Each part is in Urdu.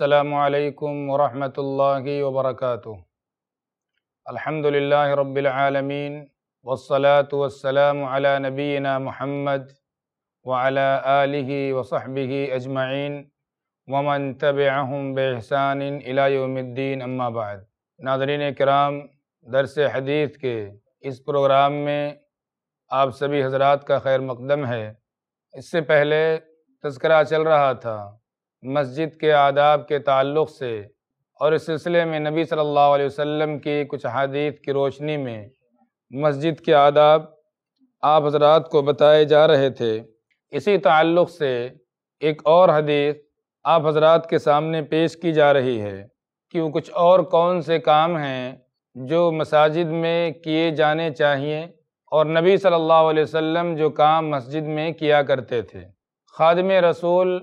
السلام علیکم ورحمۃ اللہ وبرکاتہ الحمد للہ رب العالمین والصلاة والسلام على نبینا محمد وعلى آلہ وصحبہ اجمعین ومن تبعہم بحسان الى یوم الدین اما بعد ناظرین کرام درس حدیث کے اس پروگرام میں آپ سبھی حضرات کا خیر مقدم ہے اس سے پہلے تذکرہ چل رہا تھا مسجد کے آداب کے تعلق سے اور اس سلسلے میں نبی صلی اللہ علیہ وسلم کی کچھ حدیث کی روشنی میں مسجد کے آداب آپ حضرات کو بتائے جا رہے تھے اسی تعلق سے ایک اور حدیث آپ حضرات کے سامنے پیش کی جا رہی ہے کہ وہ کچھ اور کون سے کام ہیں جو مساجد میں کیے جانے چاہیے اور نبی صلی اللہ علیہ وسلم جو کام مسجد میں کیا کرتے تھے خادم رسول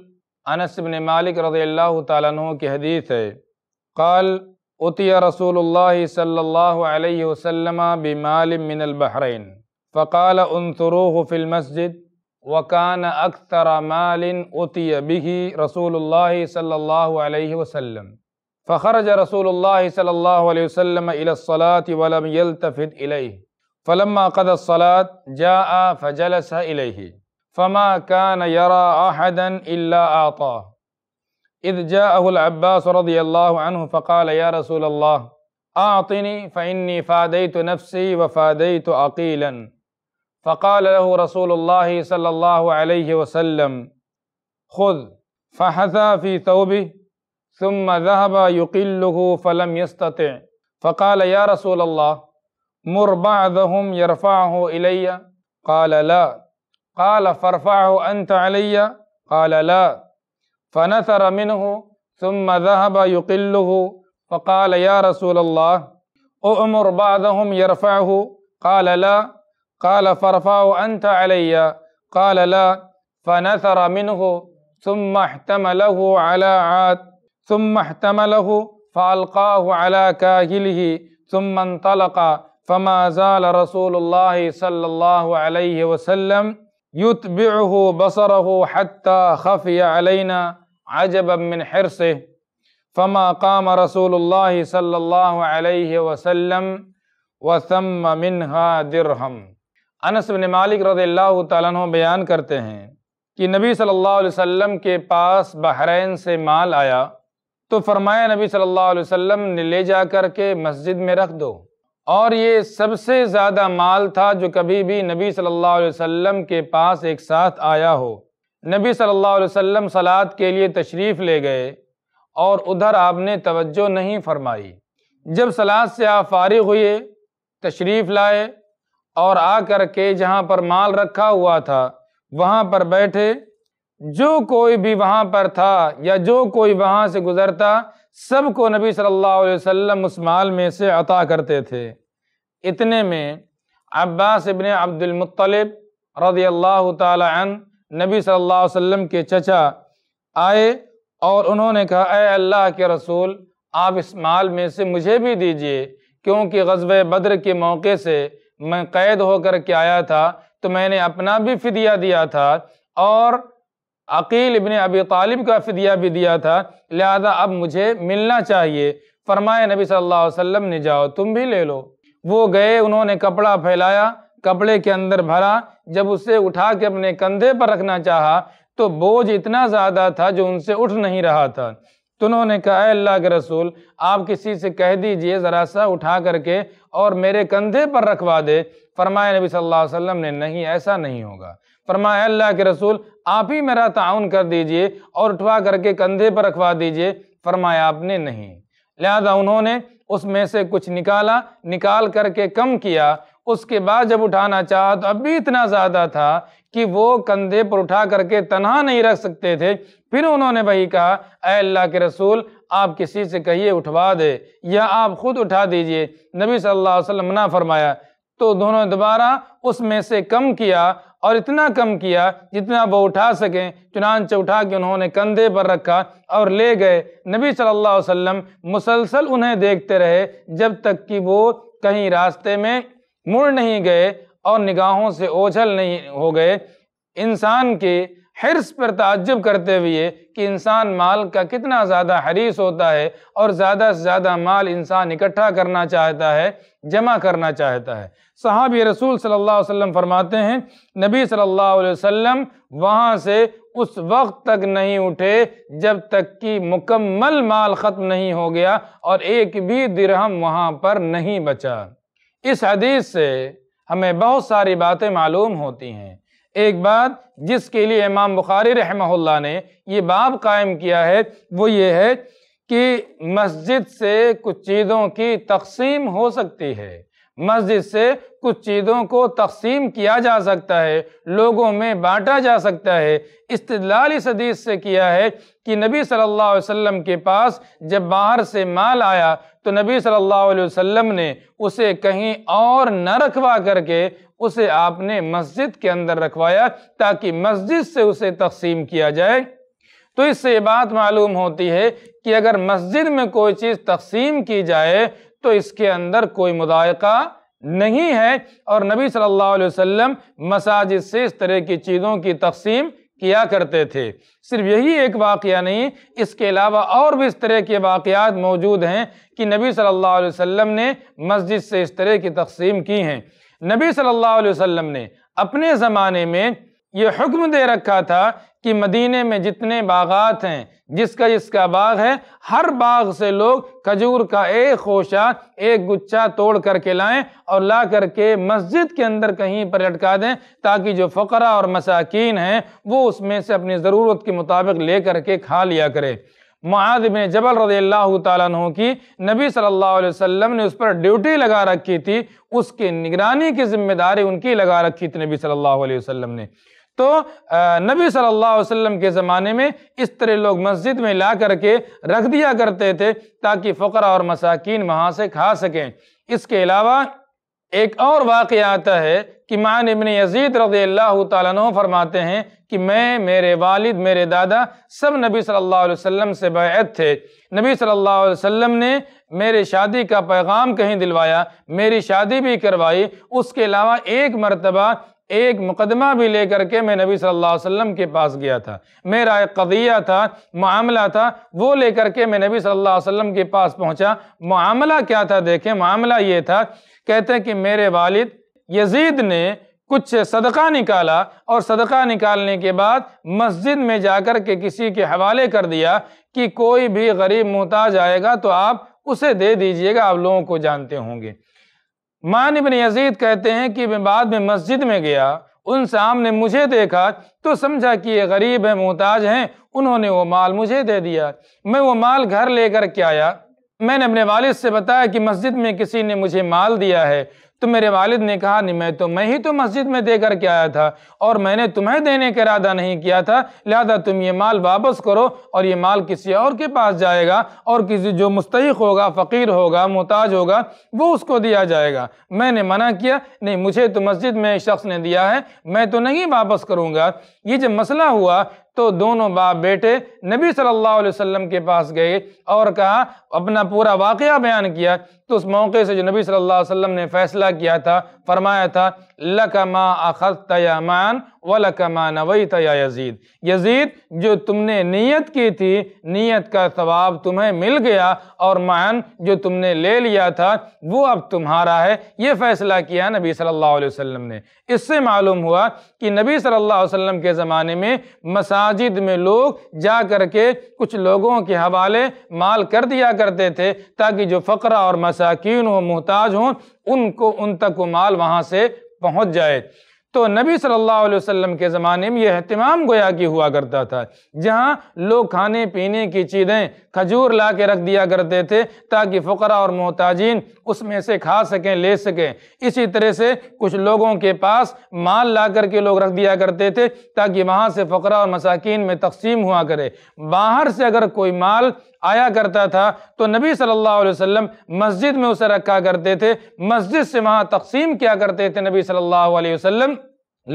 انس بن مالک رضی اللہ تعالیٰ عنہ کی حدیث ہے قال قالعتیہ رسول اللہ صلی اللہ علیہ وسلم بمال من البحرین فقال انثروہ فی المسجد وکان اکثر مال وطیہ به رسول اللہ صلی اللہ علیہ وسلم فخرج رسول اللہ صلی اللہ علیہ وسلم الى ولم فلما قد الصلاة جاء فجلس الیہ فما كان يرى أحدا إلا أعطاه إذ جاءه العباس رضي الله عنه فقال يا رسول الله أعطني فإني فاديت نفسي وفاديت عقيلا فقال له رسول الله صلى الله عليه وسلم خذ فحثى في ثوبه ثم ذهب يقله فلم يستطع فقال يا رسول الله مر بعضهم يرفعه إلي قال لا قال فارفعه أنت علي قال لا فنثر منه ثم ذهب يقله فقال يا رسول الله أؤمر بعضهم يرفعه قال لا قال فارفعه أنت علي قال لا فنثر منه ثم احتمله على عاد ثم احتمله فألقاه على كاهله ثم انطلق فما زال رسول الله صلى الله عليه وسلم یوت بصر ہو خفی علینا علینہ عجب ابن حرص فما قام رسول اللہ صلی اللہ علیہ وسلم وثم منہا درہم انس بن مالک رضی اللہ تعالیٰ عنہ بیان کرتے ہیں کہ نبی صلی اللہ علیہ وسلم کے پاس بحرین سے مال آیا تو فرمایا نبی صلی اللہ علیہ وسلم نے لے جا کر کے مسجد میں رکھ دو اور یہ سب سے زیادہ مال تھا جو کبھی بھی نبی صلی اللہ علیہ وسلم کے پاس ایک ساتھ آیا ہو نبی صلی اللہ علیہ وسلم سلم سلاد کے لیے تشریف لے گئے اور ادھر آپ نے توجہ نہیں فرمائی جب سلاد سے آپ فارغ ہوئے تشریف لائے اور آ کر کے جہاں پر مال رکھا ہوا تھا وہاں پر بیٹھے جو کوئی بھی وہاں پر تھا یا جو کوئی وہاں سے گزرتا سب کو نبی صلی اللہ علیہ وسلم اس مال میں سے عطا کرتے تھے اتنے میں عباس ابن عبد المطلب رضی اللہ تعالی عن نبی صلی اللہ علیہ وسلم کے چچا آئے اور انہوں نے کہا اے اللہ کے رسول آپ اس مال میں سے مجھے بھی دیجئے کیونکہ غزب بدر کے موقع سے میں قید ہو کر کے آیا تھا تو میں نے اپنا بھی فدیہ دیا تھا اور عقیل ابن ابی طالب کا فدیہ بھی دیا تھا لہذا اب مجھے ملنا چاہیے فرمائے نبی صلی اللہ علیہ وسلم نے جاؤ تم بھی لے لو وہ گئے انہوں نے کپڑا پھیلایا کپڑے کے اندر بھرا جب اسے اٹھا کے اپنے کندھے پر رکھنا چاہا تو بوجھ اتنا زیادہ تھا جو ان سے اٹھ نہیں رہا تھا تو انہوں نے کہا اے اللہ کے رسول آپ کسی سے کہہ دیجئے ذرا سا اٹھا کر کے اور میرے کندھے پر رکھوا دے فرمایا نبی صلی اللہ علیہ وسلم نے نہیں ایسا نہیں ہوگا فرمایا اللہ کے رسول آپ ہی میرا تعاون کر دیجئے اور اٹھوا کر کے کندھے پر رکھوا دیجئے فرمایا آپ نے نہیں لہذا انہوں نے اس میں سے کچھ نکالا نکال کر کے کم کیا اس کے بعد جب اٹھانا چاہا تو اب بھی اتنا زیادہ تھا کہ وہ کندھے پر اٹھا کر کے تنہا نہیں رکھ سکتے تھے پھر انہوں نے وہی کہا اے اللہ کے رسول آپ کسی سے کہیے اٹھوا دے یا آپ خود اٹھا دیجئے نبی صلی اللہ علیہ وسلم فرمایا تو دونوں دوبارہ اس میں سے کم کیا اور اتنا کم کیا جتنا وہ اٹھا سکیں چنانچہ اٹھا کے انہوں نے کندھے پر رکھا اور لے گئے نبی صلی اللہ علیہ وسلم مسلسل انہیں دیکھتے رہے جب تک کہ وہ کہیں راستے میں مڑ نہیں گئے اور نگاہوں سے اوجھل نہیں ہو گئے انسان کے حرص پر تعجب کرتے ہوئے کہ انسان مال کا کتنا زیادہ حریص ہوتا ہے اور زیادہ سے زیادہ مال انسان اکٹھا کرنا چاہتا ہے جمع کرنا چاہتا ہے صحابی رسول صلی اللہ علیہ وسلم فرماتے ہیں نبی صلی اللہ علیہ وسلم وہاں سے اس وقت تک نہیں اٹھے جب تک کہ مکمل مال ختم نہیں ہو گیا اور ایک بھی درہم وہاں پر نہیں بچا اس حدیث سے ہمیں بہت ساری باتیں معلوم ہوتی ہیں ایک بات جس کے لیے امام بخاری رحمہ اللہ نے یہ باب قائم کیا ہے وہ یہ ہے کہ مسجد سے کچھ چیزوں کی تقسیم ہو سکتی ہے مسجد سے کچھ چیزوں کو تقسیم کیا جا سکتا ہے لوگوں میں بانٹا جا سکتا ہے استدلال اس حدیث سے کیا ہے کہ نبی صلی اللہ علیہ وسلم کے پاس جب باہر سے مال آیا تو نبی صلی اللہ علیہ وسلم نے اسے کہیں اور نہ رکھوا کر کے اسے آپ نے مسجد کے اندر رکھوایا تاکہ مسجد سے اسے تقسیم کیا جائے تو اس سے یہ بات معلوم ہوتی ہے کہ اگر مسجد میں کوئی چیز تقسیم کی جائے تو اس کے اندر کوئی مذائقہ نہیں ہے اور نبی صلی اللہ علیہ وسلم مساجد سے اس طرح کی چیزوں کی تقسیم کیا کرتے تھے صرف یہی ایک واقعہ نہیں اس کے علاوہ اور بھی اس طرح کے واقعات موجود ہیں کہ نبی صلی اللہ علیہ وسلم نے مسجد سے اس طرح کی تقسیم کی ہیں نبی صلی اللہ علیہ وسلم نے اپنے زمانے میں یہ حکم دے رکھا تھا کہ مدینہ میں جتنے باغات ہیں جس کا جس کا باغ ہے ہر باغ سے لوگ کھجور کا ایک خوشہ ایک گچھا توڑ کر کے لائیں اور لا کر کے مسجد کے اندر کہیں پر لٹکا دیں تاکہ جو فقرہ اور مساکین ہیں وہ اس میں سے اپنی ضرورت کے مطابق لے کر کے کھا لیا کرے معاذ بن جبل رضی اللہ تعالیٰ عنہ کی نبی صلی اللہ علیہ وسلم نے اس پر ڈیوٹی لگا رکھی تھی اس کے نگرانی کی ذمہ داری ان کی لگا رکھی تھی نبی صلی اللہ علیہ وسلم نے تو نبی صلی اللہ علیہ وسلم کے زمانے میں اس طرح لوگ مسجد میں لا کر کے رکھ دیا کرتے تھے تاکہ فقرہ اور مساکین وہاں سے کھا سکیں اس کے علاوہ ایک اور واقعہ آتا ہے کہ ابن یزید رضی اللہ تعالیٰ فرماتے ہیں کہ میں میرے والد میرے دادا سب نبی صلی اللہ علیہ وسلم سے بیعت تھے نبی صلی اللہ علیہ وسلم نے میرے شادی کا پیغام کہیں دلوایا میری شادی بھی کروائی اس کے علاوہ ایک مرتبہ ایک مقدمہ بھی لے کر کے میں نبی صلی اللہ علیہ وسلم کے پاس گیا تھا میرا ایک قضیہ تھا معاملہ تھا وہ لے کر کے میں نبی صلی اللہ علیہ وسلم کے پاس پہنچا معاملہ کیا تھا دیکھیں معاملہ یہ تھا کہتے ہیں کہ میرے والد یزید نے کچھ صدقہ نکالا اور صدقہ نکالنے کے بعد مسجد میں جا کر کے کسی کے حوالے کر دیا کہ کوئی بھی غریب محتاج آئے گا تو آپ اسے دے دیجئے گا آپ لوگوں کو جانتے ہوں گے مان ابن یزید کہتے ہیں کہ میں بعد میں مسجد میں گیا ان سامنے نے مجھے دیکھا تو سمجھا کہ یہ غریب ہیں محتاج ہیں انہوں نے وہ مال مجھے دے دیا میں وہ مال گھر لے کر کے آیا میں نے اپنے والد سے بتایا کہ مسجد میں کسی نے مجھے مال دیا ہے تو میرے والد نے کہا نہیں میں تو میں ہی تو مسجد میں دے کر کے آیا تھا اور میں نے تمہیں دینے کا ارادہ نہیں کیا تھا لہذا تم یہ مال واپس کرو اور یہ مال کسی اور کے پاس جائے گا اور کسی جو مستحق ہوگا فقیر ہوگا محتاج ہوگا وہ اس کو دیا جائے گا میں نے منع کیا نہیں مجھے تو مسجد میں شخص نے دیا ہے میں تو نہیں واپس کروں گا یہ جب مسئلہ ہوا تو دونوں باپ بیٹے نبی صلی اللہ علیہ وسلم کے پاس گئے اور کہا اپنا پورا واقعہ بیان کیا تو اس موقع سے جو نبی صلی اللہ علیہ وسلم نے فیصلہ کیا تھا فرمایا تھا لَكَ مَا أَخَذْتَ لکما وَلَكَ مَا نَوَيْتَ يَا يَزِيد یزید جو تم نے نیت کی تھی نیت کا ثواب تمہیں مل گیا اور معن جو تم نے لے لیا تھا وہ اب تمہارا ہے یہ فیصلہ کیا نبی صلی اللہ علیہ وسلم نے اس سے معلوم ہوا کہ نبی صلی اللہ علیہ وسلم کے زمانے میں مسائل مساجد میں لوگ جا کر کے کچھ لوگوں کے حوالے مال کر دیا کرتے تھے تاکہ جو فقرہ اور مساکین ہوں محتاج ہوں ان کو ان تک وہ مال وہاں سے پہنچ جائے تو نبی صلی اللہ علیہ وسلم کے زمانے میں یہ اہتمام گویا کہ ہوا کرتا تھا جہاں لوگ کھانے پینے کی چیزیں کھجور لا کے رکھ دیا کرتے تھے تاکہ فقراء اور محتاجین اس میں سے کھا سکیں لے سکیں اسی طرح سے کچھ لوگوں کے پاس مال لا کر کے لوگ رکھ دیا کرتے تھے تاکہ وہاں سے فقراء اور مساکین میں تقسیم ہوا کرے باہر سے اگر کوئی مال آیا کرتا تھا تو نبی صلی اللہ علیہ وسلم مسجد میں اسے رکھا کرتے تھے مسجد سے وہاں تقسیم کیا کرتے تھے نبی صلی اللہ علیہ وسلم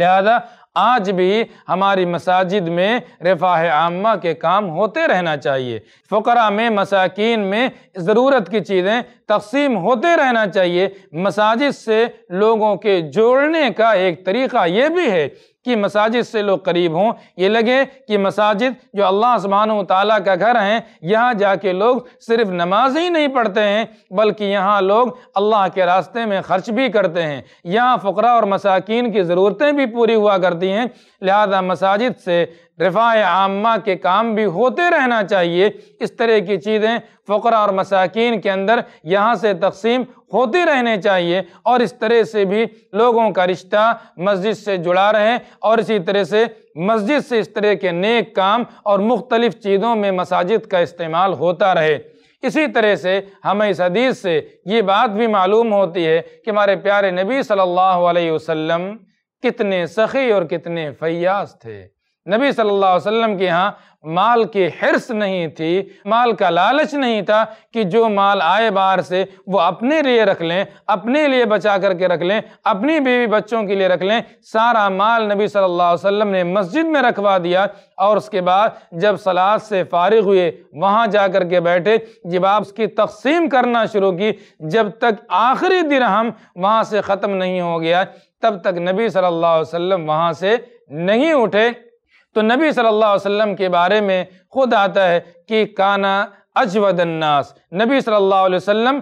لہذا آج بھی ہماری مساجد میں رفاہ عامہ کے کام ہوتے رہنا چاہیے فقرہ میں مساکین میں ضرورت کی چیزیں تقسیم ہوتے رہنا چاہیے مساجد سے لوگوں کے جوڑنے کا ایک طریقہ یہ بھی ہے کہ مساجد سے لوگ قریب ہوں یہ لگے کہ مساجد جو اللہ سبحانہ و تعالیٰ کا گھر ہیں یہاں جا کے لوگ صرف نماز ہی نہیں پڑھتے ہیں بلکہ یہاں لوگ اللہ کے راستے میں خرچ بھی کرتے ہیں یہاں فقرہ اور مساکین کی ضرورتیں بھی پوری ہوا کرتی ہیں لہذا مساجد سے رفاع عامہ کے کام بھی ہوتے رہنا چاہیے اس طرح کی چیزیں فقرہ اور مساکین کے اندر یہاں سے تقسیم ہوتے رہنے چاہیے اور اس طرح سے بھی لوگوں کا رشتہ مسجد سے جڑا رہے اور اسی طرح سے مسجد سے اس طرح کے نیک کام اور مختلف چیزوں میں مساجد کا استعمال ہوتا رہے اسی طرح سے ہمیں اس حدیث سے یہ بات بھی معلوم ہوتی ہے کہ ہمارے پیارے نبی صلی اللہ علیہ وسلم کتنے سخی اور کتنے فیاض تھے نبی صلی اللہ علیہ وسلم کے ہاں مال کی حرص نہیں تھی مال کا لالچ نہیں تھا کہ جو مال آئے باہر سے وہ اپنے لیے رکھ لیں اپنے لیے بچا کر کے رکھ لیں اپنی بیوی بچوں کے لیے رکھ لیں سارا مال نبی صلی اللہ علیہ وسلم نے مسجد میں رکھوا دیا اور اس کے بعد جب سلاد سے فارغ ہوئے وہاں جا کر کے بیٹھے جب آپ اس کی تقسیم کرنا شروع کی جب تک آخری درہم وہاں سے ختم نہیں ہو گیا تب تک نبی صلی اللہ علیہ وسلم وہاں سے نہیں اٹھے تو نبی صلی اللہ علیہ وسلم کے بارے میں خود آتا ہے کہ کانا اجود الناس نبی صلی اللہ علیہ وسلم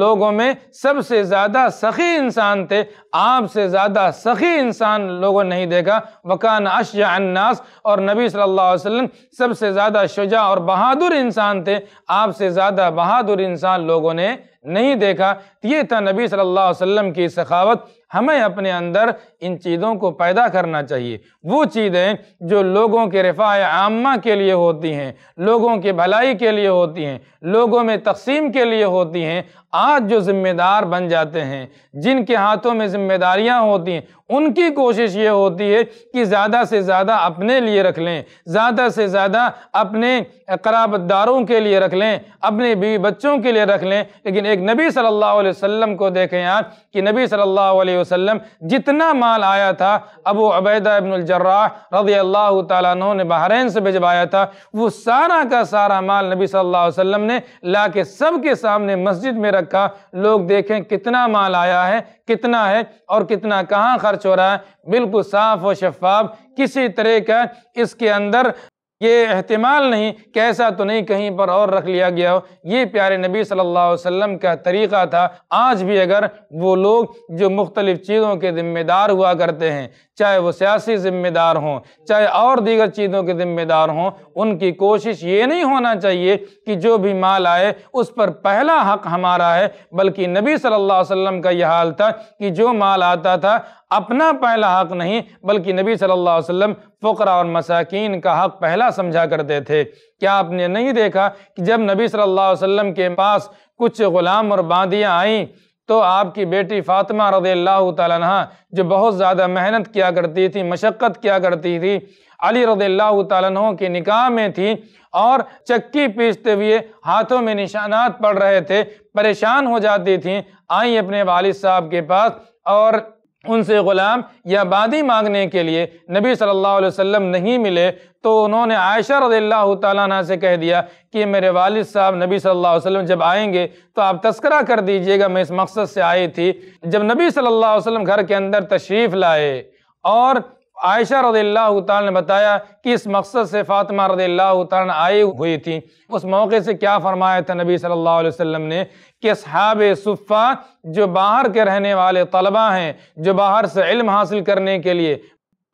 لوگوں میں سب سے زیادہ سخی انسان تھے آپ سے زیادہ سخی انسان لوگوں نہیں دیکھا وکان کانا الناس اور نبی صلی اللہ علیہ وسلم سب سے زیادہ شجاع اور بہادر انسان تھے آپ سے زیادہ بہادر انسان لوگوں نے نہیں دیکھا یہ تھا نبی صلی اللہ علیہ وسلم کی سخاوت ہمیں اپنے اندر ان چیزوں کو پیدا کرنا چاہیے وہ چیزیں جو لوگوں کے رفاع عامہ کے لیے ہوتی ہیں لوگوں کے بھلائی کے لیے ہوتی ہیں لوگوں میں تقسیم کے لیے ہوتی ہیں آج جو ذمہ دار بن جاتے ہیں جن کے ہاتھوں میں ذمہ داریاں ہوتی ہیں ان کی کوشش یہ ہوتی ہے کہ زیادہ سے زیادہ اپنے لیے رکھ لیں زیادہ سے زیادہ اپنے قرابت داروں کے لیے رکھ لیں اپنے بیوی بچوں کے لیے رکھ لیں لیکن ایک نبی صلی اللہ علیہ وسلم کو دیکھیں آپ کہ نبی صلی اللہ علیہ وسلم جتنا مال آیا تھا ابو عبیدہ ابن الجراح رضی اللہ تعالیٰ عنہ نے بحرین سے بجوایا تھا وہ سارا کا سارا مال نبی صلی اللہ علیہ وسلم نے لاکہ سب کے سامنے مسجد میں رکھا لوگ دیکھیں کتنا مال آیا ہے کتنا ہے اور کتنا کہاں خرچ ہو رہا ہے بالکل صاف و شفاف کسی طرح کا اس کے اندر یہ احتمال نہیں کہ ایسا تو نہیں کہیں پر اور رکھ لیا گیا ہو یہ پیارے نبی صلی اللہ علیہ وسلم کا طریقہ تھا آج بھی اگر وہ لوگ جو مختلف چیزوں کے ذمہ دار ہوا کرتے ہیں چاہے وہ سیاسی ذمہ دار ہوں چاہے اور دیگر چیزوں کے ذمہ دار ہوں ان کی کوشش یہ نہیں ہونا چاہیے کہ جو بھی مال آئے اس پر پہلا حق ہمارا ہے بلکہ نبی صلی اللہ علیہ وسلم کا یہ حال تھا کہ جو مال آتا تھا اپنا پہلا حق نہیں بلکہ نبی صلی اللہ علیہ وسلم فقرہ اور مساکین کا حق پہلا سمجھا کرتے تھے کیا آپ نے نہیں دیکھا کہ جب نبی صلی اللہ علیہ وسلم کے پاس کچھ غلام اور باندیاں آئیں تو آپ کی بیٹی فاطمہ رضی اللہ تعالیٰ عنہ جو بہت زیادہ محنت کیا کرتی تھی مشقت کیا کرتی تھی علی رضی اللہ تعالیٰ عنہ کی نکاح میں تھی اور چکی پیستے ہوئے ہاتھوں میں نشانات پڑ رہے تھے پریشان ہو جاتی تھیں آئیں اپنے والد صاحب کے پاس اور ان سے غلام یا بادی مانگنے کے لیے نبی صلی اللہ علیہ وسلم نہیں ملے تو انہوں نے عائشہ رضی اللہ تعالیٰ عنہ سے کہہ دیا کہ میرے والد صاحب نبی صلی اللہ علیہ وسلم جب آئیں گے تو آپ تذکرہ کر دیجئے گا میں اس مقصد سے آئی تھی جب نبی صلی اللہ علیہ وسلم گھر کے اندر تشریف لائے اور عائشہ رضی اللہ تعالیٰ نے بتایا کہ اس مقصد سے فاطمہ رضی اللہ تعالیٰ آئی ہوئی تھی اس موقع سے کیا فرمایا تھا نبی صلی اللہ علیہ وسلم نے کہ صحاب صفہ جو باہر کے رہنے والے طلبہ ہیں جو باہر سے علم حاصل کرنے کے لیے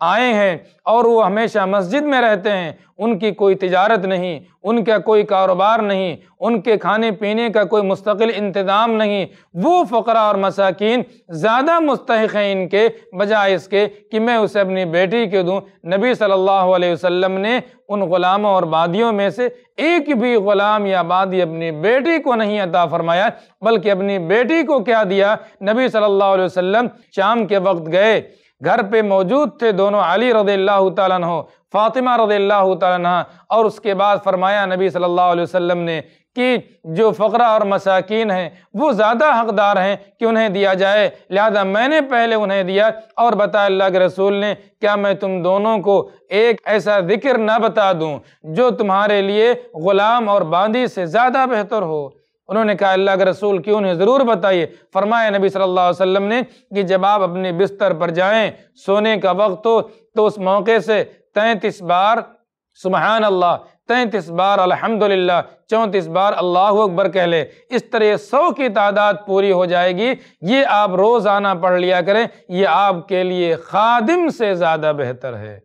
آئے ہیں اور وہ ہمیشہ مسجد میں رہتے ہیں ان کی کوئی تجارت نہیں ان کا کوئی کاروبار نہیں ان کے کھانے پینے کا کوئی مستقل انتظام نہیں وہ فقرہ اور مساکین زیادہ مستحق ہیں ان کے بجائے اس کے کہ میں اسے اپنی بیٹی کے دوں نبی صلی اللہ علیہ وسلم نے ان غلاموں اور بادیوں میں سے ایک بھی غلام یا بادی اپنی بیٹی کو نہیں عطا فرمایا بلکہ اپنی بیٹی کو کیا دیا نبی صلی اللہ علیہ وسلم شام کے وقت گئے گھر پہ موجود تھے دونوں علی رضی اللہ تعالیٰ ہو فاطمہ رضی اللہ تعالیٰ اور اس کے بعد فرمایا نبی صلی اللہ علیہ وسلم نے کہ جو فقرہ اور مساکین ہیں وہ زیادہ حقدار ہیں کہ انہیں دیا جائے لہذا میں نے پہلے انہیں دیا اور بتا اللہ کے رسول نے کیا میں تم دونوں کو ایک ایسا ذکر نہ بتا دوں جو تمہارے لیے غلام اور باندی سے زیادہ بہتر ہو انہوں نے کہا اللہ کے رسول کیوں ضرور بتائیے فرمایا نبی صلی اللہ علیہ وسلم نے کہ جب آپ اپنے بستر پر جائیں سونے کا وقت ہو تو اس موقع سے تینتیس بار سبحان اللہ تینتیس بار الحمد للہ چونتیس بار اللہ اکبر کہہ لے اس طرح سو کی تعداد پوری ہو جائے گی یہ آپ روزانہ پڑھ لیا کریں یہ آپ کے لیے خادم سے زیادہ بہتر ہے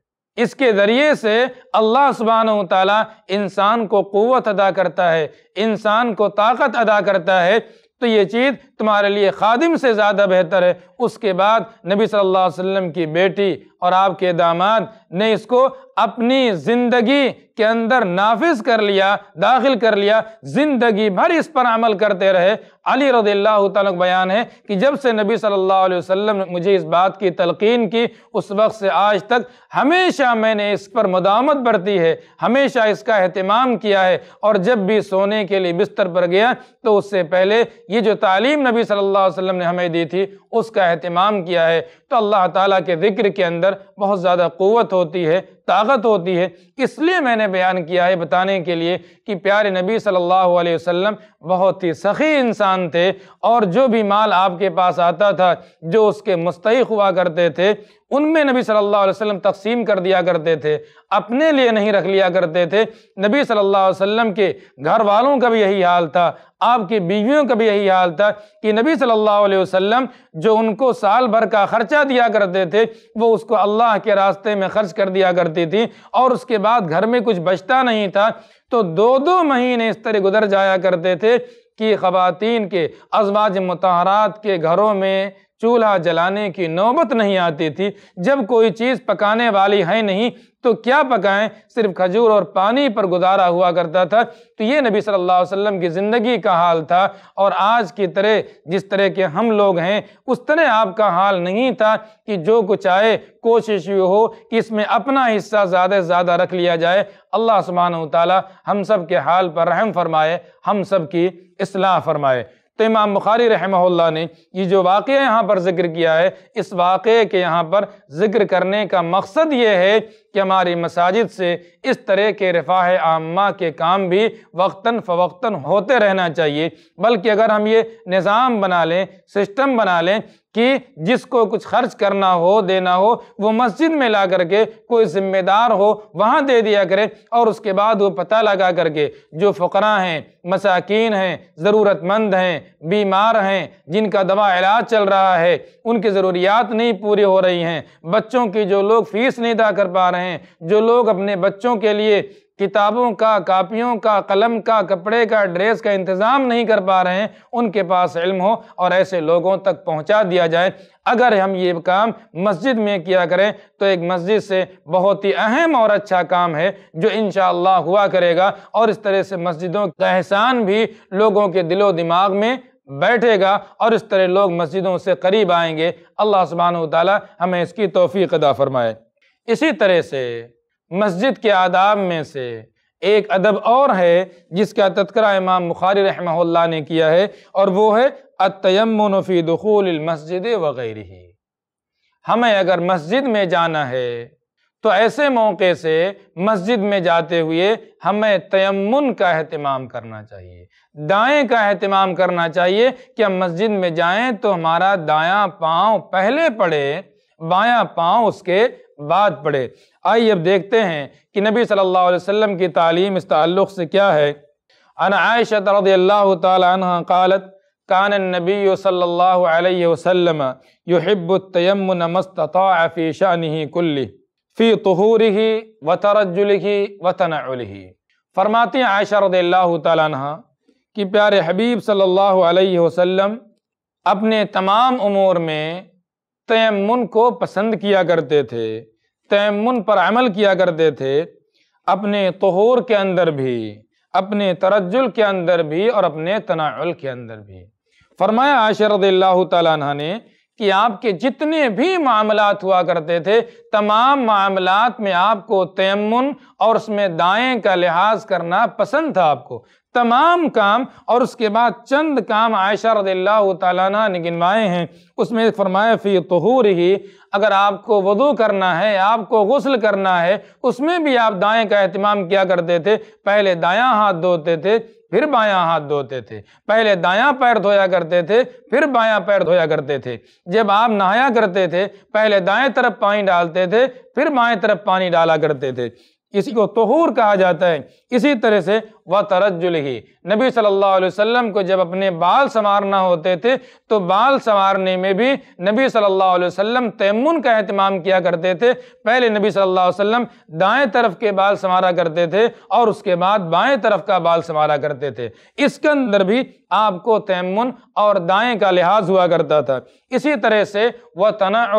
اس کے ذریعے سے اللہ سبحانہ و تعالیٰ انسان کو قوت ادا کرتا ہے انسان کو طاقت ادا کرتا ہے تو یہ چیز تمہارے لیے خادم سے زیادہ بہتر ہے اس کے بعد نبی صلی اللہ علیہ وسلم کی بیٹی اور آپ کے داماد نے اس کو اپنی زندگی کے اندر نافذ کر لیا داخل کر لیا زندگی بھر اس پر عمل کرتے رہے علی رضی اللہ تعالیٰ بیان ہے کہ جب سے نبی صلی اللہ علیہ وسلم نے مجھے اس بات کی تلقین کی اس وقت سے آج تک ہمیشہ میں نے اس پر مدامت برتی ہے ہمیشہ اس کا اہتمام کیا ہے اور جب بھی سونے کے لیے بستر پر گیا تو اس سے پہلے یہ جو تعلیم نبی صلی اللہ علیہ وسلم نے ہمیں دی تھی اس کا اہتمام کیا ہے تو اللہ تعالیٰ کے ذکر کے اندر بہت زیادہ قوت ہوتی ہے طاقت ہوتی ہے اس لیے میں نے بیان کیا ہے بتانے کے لیے کہ پیارے نبی صلی اللہ علیہ وسلم بہت ہی سخی انسان تھے اور جو بھی مال آپ کے پاس آتا تھا جو اس کے مستحق ہوا کرتے تھے ان میں نبی صلی اللہ علیہ وسلم تقسیم کر دیا کرتے تھے اپنے لیے نہیں رکھ لیا کرتے تھے نبی صلی اللہ علیہ وسلم کے گھر والوں کا بھی یہی حال تھا آپ کے بیویوں کا بھی یہی حال تھا کہ نبی صلی اللہ علیہ وسلم جو ان کو سال بھر کا خرچہ دیا کرتے تھے وہ اس کو اللہ کے راستے میں خرچ کر دیا کرتی تھی اور اس کے بعد گھر میں کچھ بچتا نہیں تھا تو دو دو مہینے اس طرح گزر جایا کرتے تھے کہ خواتین کے ازواج متحرات کے گھروں میں چولہا جلانے کی نوبت نہیں آتی تھی جب کوئی چیز پکانے والی ہے نہیں تو کیا پکائیں صرف کھجور اور پانی پر گزارا ہوا کرتا تھا تو یہ نبی صلی اللہ علیہ وسلم کی زندگی کا حال تھا اور آج کی طرح جس طرح کے ہم لوگ ہیں اس طرح آپ کا حال نہیں تھا کہ جو کچھ آئے کوشش یہ ہو کہ اس میں اپنا حصہ زیادہ زیادہ رکھ لیا جائے اللہ و تعالیٰ ہم سب کے حال پر رحم فرمائے ہم سب کی اصلاح فرمائے تو امام مخاری رحمہ اللہ نے یہ جو واقعہ یہاں پر ذکر کیا ہے اس واقعے کے یہاں پر ذکر کرنے کا مقصد یہ ہے کہ ہماری مساجد سے اس طرح کے رفاہ عامہ کے کام بھی وقتاً فوقتاً ہوتے رہنا چاہیے بلکہ اگر ہم یہ نظام بنا لیں سسٹم بنا لیں کہ جس کو کچھ خرچ کرنا ہو دینا ہو وہ مسجد میں لا کر کے کوئی ذمہ دار ہو وہاں دے دیا کرے اور اس کے بعد وہ پتہ لگا کر کے جو فقرہ ہیں مساکین ہیں ضرورت مند ہیں بیمار ہیں جن کا دوا علاج چل رہا ہے ان کی ضروریات نہیں پوری ہو رہی ہیں بچوں کی جو لوگ فیس نہیں ادا کر پا رہے ہیں جو لوگ اپنے بچوں کے لیے کتابوں کا کاپیوں کا قلم کا کپڑے کا ڈریس کا انتظام نہیں کر پا رہے ہیں ان کے پاس علم ہو اور ایسے لوگوں تک پہنچا دیا جائے اگر ہم یہ کام مسجد میں کیا کریں تو ایک مسجد سے بہت ہی اہم اور اچھا کام ہے جو انشاءاللہ ہوا کرے گا اور اس طرح سے مسجدوں کا احسان بھی لوگوں کے دل و دماغ میں بیٹھے گا اور اس طرح لوگ مسجدوں سے قریب آئیں گے اللہ سبحانہ وتعالی ہمیں اس کی توفیق ادا فرمائے اسی طرح سے مسجد کے آداب میں سے ایک ادب اور ہے جس کا تذکرہ امام بخاری رحمہ اللہ نے کیا ہے اور وہ ہے فی دخول المسجد وغیرہ ہمیں اگر مسجد میں جانا ہے تو ایسے موقع سے مسجد میں جاتے ہوئے ہمیں تیمن کا اہتمام کرنا چاہیے دائیں کا اہتمام کرنا چاہیے کہ ہم مسجد میں جائیں تو ہمارا دایاں پاؤں پہلے پڑے بایاں پاؤں اس کے بات پڑھے آئیے اب دیکھتے ہیں کہ نبی صلی اللہ علیہ وسلم کی تعلیم اس تعلق سے کیا ہے انا عائشہ رضی اللہ تعالی عنہ قالت کان النبی صلی اللہ علیہ وسلم یحب التیمن مستطاع فی شانہ کلی فی طہورہ و ترجلہ و تنعولہ فرماتی ہیں عائشہ رضی اللہ تعالی عنہ کہ پیارے حبیب صلی اللہ علیہ وسلم اپنے تمام امور میں تیمن کو پسند کیا کرتے تھے تیمن پر عمل کیا کرتے تھے اپنے طہور کے اندر بھی اپنے ترجل کے اندر بھی اور اپنے تناعل کے اندر بھی فرمایا رضی اللہ تعالیٰ عنہ نے کہ آپ کے جتنے بھی معاملات ہوا کرتے تھے تمام معاملات میں آپ کو تیمن اور اس میں دائیں کا لحاظ کرنا پسند تھا آپ کو تمام کام اور اس کے بعد چند کام عائشہ رضی اللہ تعالیٰ نے گنوائے ہیں اس میں ایک فرمایا فی طہور ہی اگر آپ کو وضو کرنا ہے آپ کو غسل کرنا ہے اس میں بھی آپ دائیں کا اہتمام کیا کرتے تھے پہلے دایاں ہاتھ دھوتے تھے پھر بایاں ہاتھ دھوتے تھے پہلے دایاں پیر دھویا کرتے تھے پھر بایاں پیر دھویا کرتے تھے جب آپ نہایا کرتے تھے پہلے دائیں طرف پانی ڈالتے تھے پھر بائیں طرف پانی ڈالا کرتے تھے اسی کو تہور کہا جاتا ہے اسی طرح سے وہ ہی نبی صلی اللہ علیہ وسلم کو جب اپنے بال سنوارنا ہوتے تھے تو بال سنوارنے میں بھی نبی صلی اللہ علیہ وسلم تیمون کا اہتمام کیا کرتے تھے پہلے نبی صلی اللہ علیہ وسلم دائیں طرف کے بال سنوارا کرتے تھے اور اس کے بعد بائیں طرف کا بال سنوارا کرتے تھے اس کے اندر بھی آپ کو تیمون اور دائیں کا لحاظ ہوا کرتا تھا اسی طرح سے وہ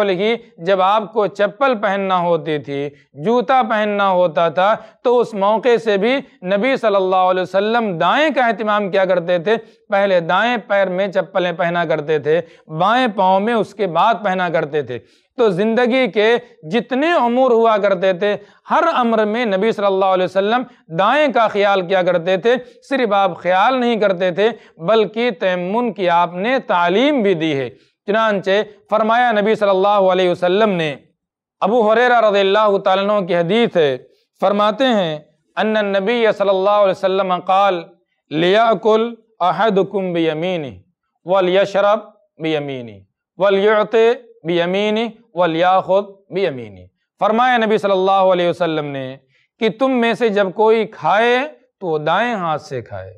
ہی جب آپ کو چپل پہننا ہوتی تھی جوتا پہننا ہوتا تھا تو اس موقع سے بھی نبی صلی اللہ علیہ وسلم دائیں کا احتمام کیا کرتے تھے پہلے دائیں پیر میں چپلیں پہنا کرتے تھے بائیں پاؤں میں اس کے بعد پہنا کرتے تھے تو زندگی کے جتنے امور ہوا کرتے تھے ہر امر میں نبی صلی اللہ علیہ وسلم دائیں کا خیال کیا کرتے تھے صرف آپ خیال نہیں کرتے تھے بلکہ تیمن کی آپ نے تعلیم بھی دی ہے چنانچہ فرمایا نبی صلی اللہ علیہ وسلم نے ابو حریرہ رضی اللہ تعالیٰ کی حدیث ہے فرماتے ہیں ان النبی صلی اللہ علیہ وسلم قال لیاکل احدکم بیمینی ولیشرب بیمینی شرف بیمینی ولیاخد بیمینی فرمایا نبی صلی اللہ علیہ وسلم نے کہ تم میں سے جب کوئی کھائے تو وہ دائیں ہاتھ سے کھائے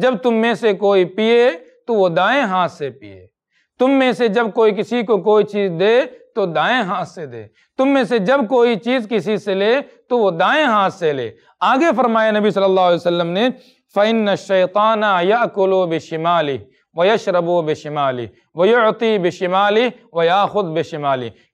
جب تم میں سے کوئی پیے تو وہ دائیں ہاتھ سے پیے تم میں سے جب کوئی کسی کو کوئی چیز دے تو دائیں ہاتھ سے دے تم میں سے جب کوئی چیز کسی سے لے تو وہ دائیں ہاتھ سے لے آگے فرمایا نبی صلی اللہ علیہ وسلم نے فَإِنَّ الشَّيْطَانَ يَأْكُلُ بِشِمَالِهِ و یش و بشمالی شمالی و یوتی ب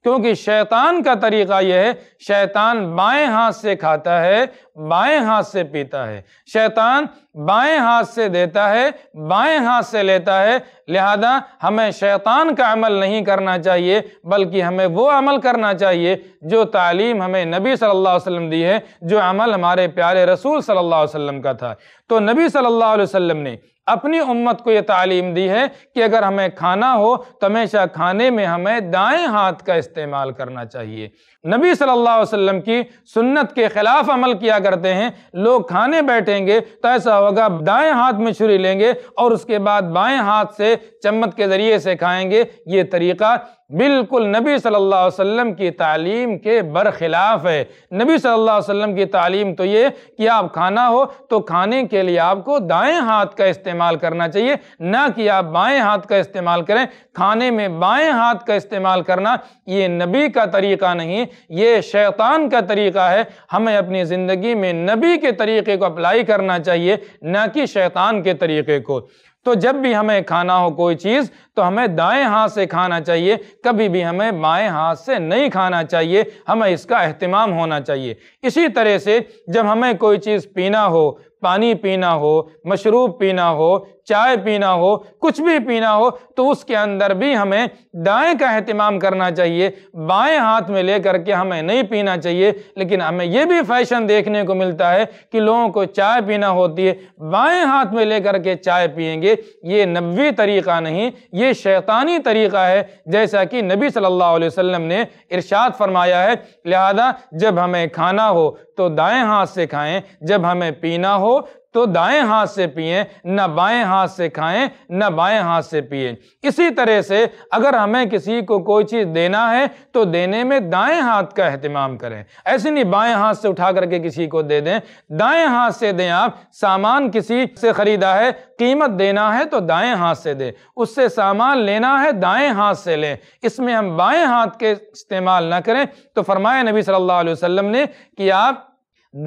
کیونکہ شیطان کا طریقہ یہ ہے شیطان بائیں ہاتھ سے کھاتا ہے بائیں ہاتھ سے پیتا ہے شیطان بائیں ہاتھ سے دیتا ہے بائیں ہاتھ سے لیتا ہے لہذا ہمیں شیطان کا عمل نہیں کرنا چاہیے بلکہ ہمیں وہ عمل کرنا چاہیے جو تعلیم ہمیں نبی صلی اللہ علیہ وسلم دی ہے جو عمل ہمارے پیارے رسول صلی اللہ علیہ وسلم کا تھا تو نبی صلی اللہ علیہ وسلم نے اپنی امت کو یہ تعلیم دی ہے کہ اگر ہمیں کھانا ہو تو ہمیشہ کھانے میں ہمیں دائیں ہاتھ کا استعمال کرنا چاہیے نبی صلی اللہ علیہ وسلم کی سنت کے خلاف عمل کیا کرتے ہیں لوگ کھانے بیٹھیں گے تو ایسا ہوگا دائیں ہاتھ میں چھری لیں گے اور اس کے بعد بائیں ہاتھ سے چمت کے ذریعے سے کھائیں گے یہ طریقہ بالکل نبی صلی اللہ علیہ وسلم کی تعلیم کے برخلاف ہے نبی صلی اللہ علیہ وسلم کی تعلیم تو یہ کہ آپ کھانا ہو تو کھانے کے لیے آپ کو دائیں ہاتھ کا استعمال کرنا چاہیے نہ کہ آپ بائیں ہاتھ کا استعمال کریں کھانے میں بائیں ہاتھ کا استعمال کرنا یہ نبی کا طریقہ نہیں یہ شیطان کا طریقہ ہے ہمیں اپنی زندگی میں نبی کے طریقے کو اپلائی کرنا چاہیے نہ کہ شیطان کے طریقے کو تو جب بھی ہمیں کھانا ہو کوئی چیز تو ہمیں دائیں ہاتھ سے کھانا چاہیے کبھی بھی ہمیں بائیں ہاتھ سے نہیں کھانا چاہیے ہمیں اس کا اہتمام ہونا چاہیے اسی طرح سے جب ہمیں کوئی چیز پینا ہو پانی پینا ہو مشروب پینا ہو چائے پینا ہو کچھ بھی پینا ہو تو اس کے اندر بھی ہمیں دائیں کا اہتمام کرنا چاہیے بائیں ہاتھ میں لے کر کے ہمیں نہیں پینا چاہیے لیکن ہمیں یہ بھی فیشن دیکھنے کو ملتا ہے کہ لوگوں کو چائے پینا ہوتی ہے بائیں ہاتھ میں لے کر کے چائے پئیں گے یہ نبوی طریقہ نہیں یہ شیطانی طریقہ ہے جیسا کہ نبی صلی اللہ علیہ وسلم نے ارشاد فرمایا ہے لہذا جب ہمیں کھانا ہو تو دائیں ہاتھ سے کھائیں جب ہمیں پینا ہو ہو تو دائیں ہاتھ سے پیئیں نہ بائیں ہاتھ سے کھائیں نہ بائیں ہاتھ سے پیئیں اسی طرح سے اگر ہمیں کسی کو کوئی چیز دینا ہے تو دینے میں دائیں ہاتھ کا اہتمام کریں ایسے نہیں بائیں ہاتھ سے اٹھا کر کے کسی کو دے دیں دائیں ہاتھ سے دیں آپ سامان کسی سے خریدا ہے قیمت دینا ہے تو دائیں ہاتھ سے دیں اس سے سامان لینا ہے دائیں ہاتھ سے لیں اس میں ہم بائیں ہاتھ کے استعمال نہ کریں تو فرمایا نبی صلی اللہ علیہ وسلم نے کہ آپ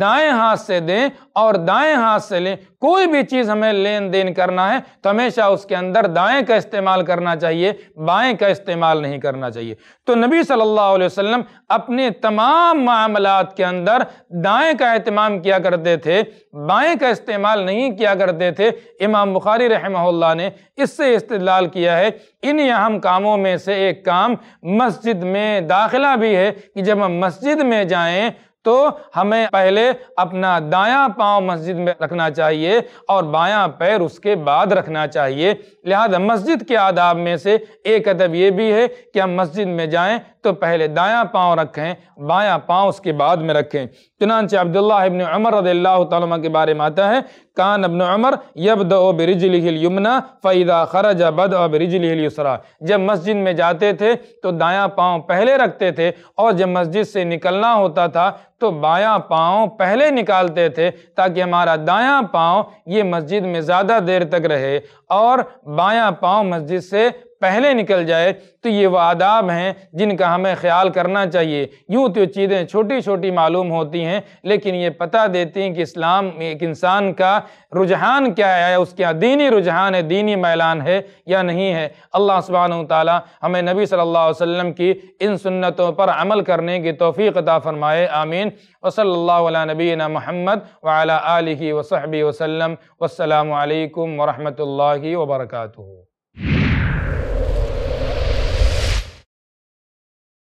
دائیں ہاتھ سے دیں اور دائیں ہاتھ سے لیں کوئی بھی چیز ہمیں لین دین کرنا ہے تو ہمیشہ اس کے اندر دائیں کا استعمال کرنا چاہیے بائیں کا استعمال نہیں کرنا چاہیے تو نبی صلی اللہ علیہ وسلم اپنے تمام معاملات کے اندر دائیں کا اہتمام کیا کرتے تھے بائیں کا استعمال نہیں کیا کرتے تھے امام بخاری رحمہ اللہ نے اس سے استدلال کیا ہے ان اہم کاموں میں سے ایک کام مسجد میں داخلہ بھی ہے کہ جب ہم مسجد میں جائیں تو ہمیں پہلے اپنا دایاں پاؤں مسجد میں رکھنا چاہیے اور بایاں پیر اس کے بعد رکھنا چاہیے لہذا مسجد کے آداب میں سے ایک ادب یہ بھی ہے کہ ہم مسجد میں جائیں تو پہلے دایاں پاؤں رکھیں بایاں پاؤں اس کے بعد میں رکھیں چنانچہ عبداللہ ابن عمر رضی اللہ تعالیٰ کے بارے میں آتا ہے کان ابن عمر یب برجلہ الیمنا لہل فعیدہ خرج ابد برجلہ الیسرا جب مسجد میں جاتے تھے تو دایاں پاؤں پہلے رکھتے تھے اور جب مسجد سے نکلنا ہوتا تھا تو بایاں پاؤں پہلے نکالتے تھے تاکہ ہمارا دایاں پاؤں یہ مسجد میں زیادہ دیر تک رہے اور بایاں پاؤں مسجد سے پہلے نکل جائے تو یہ وہ آداب ہیں جن کا ہمیں خیال کرنا چاہیے یوں تو چیزیں چھوٹی چھوٹی معلوم ہوتی ہیں لیکن یہ پتہ دیتی ہیں کہ اسلام ایک انسان کا رجحان کیا ہے اس کے دینی رجحان ہے دینی میلان ہے یا نہیں ہے اللہ سبحانہ وتعالی ہمیں نبی صلی اللہ علیہ وسلم کی ان سنتوں پر عمل کرنے کی توفیق عطا فرمائے آمین وصل اللہ علیہ نبینا محمد ولا آلہ وصحبہ وسلم والسلام علیکم ورحمۃ اللہ وبرکاتہ